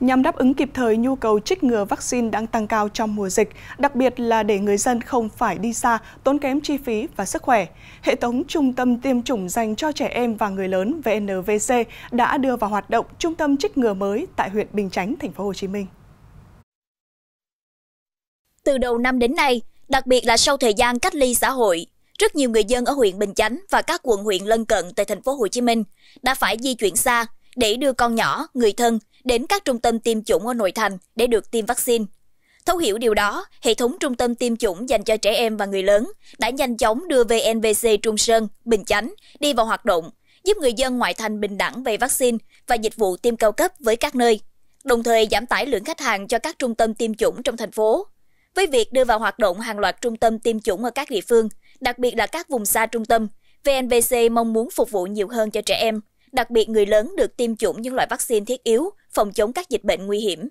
nhằm đáp ứng kịp thời nhu cầu trích ngừa vaccine đang tăng cao trong mùa dịch, đặc biệt là để người dân không phải đi xa, tốn kém chi phí và sức khỏe. Hệ thống trung tâm tiêm chủng dành cho trẻ em và người lớn VNVC đã đưa vào hoạt động trung tâm trích ngừa mới tại huyện Bình Chánh, thành phố Hồ Chí Minh. Từ đầu năm đến nay, đặc biệt là sau thời gian cách ly xã hội, rất nhiều người dân ở huyện Bình Chánh và các quận huyện lân cận tại thành phố Hồ Chí Minh đã phải di chuyển xa để đưa con nhỏ, người thân đến các trung tâm tiêm chủng ở nội thành để được tiêm vaccine. Thấu hiểu điều đó, hệ thống trung tâm tiêm chủng dành cho trẻ em và người lớn đã nhanh chóng đưa VNVC Trung Sơn, Bình Chánh đi vào hoạt động, giúp người dân ngoại thành bình đẳng về vaccine và dịch vụ tiêm cao cấp với các nơi, đồng thời giảm tải lượng khách hàng cho các trung tâm tiêm chủng trong thành phố. Với việc đưa vào hoạt động hàng loạt trung tâm tiêm chủng ở các địa phương, đặc biệt là các vùng xa trung tâm, VNVC mong muốn phục vụ nhiều hơn cho trẻ em, đặc biệt người lớn được tiêm chủng những loại vaccine thiết yếu phòng chống các dịch bệnh nguy hiểm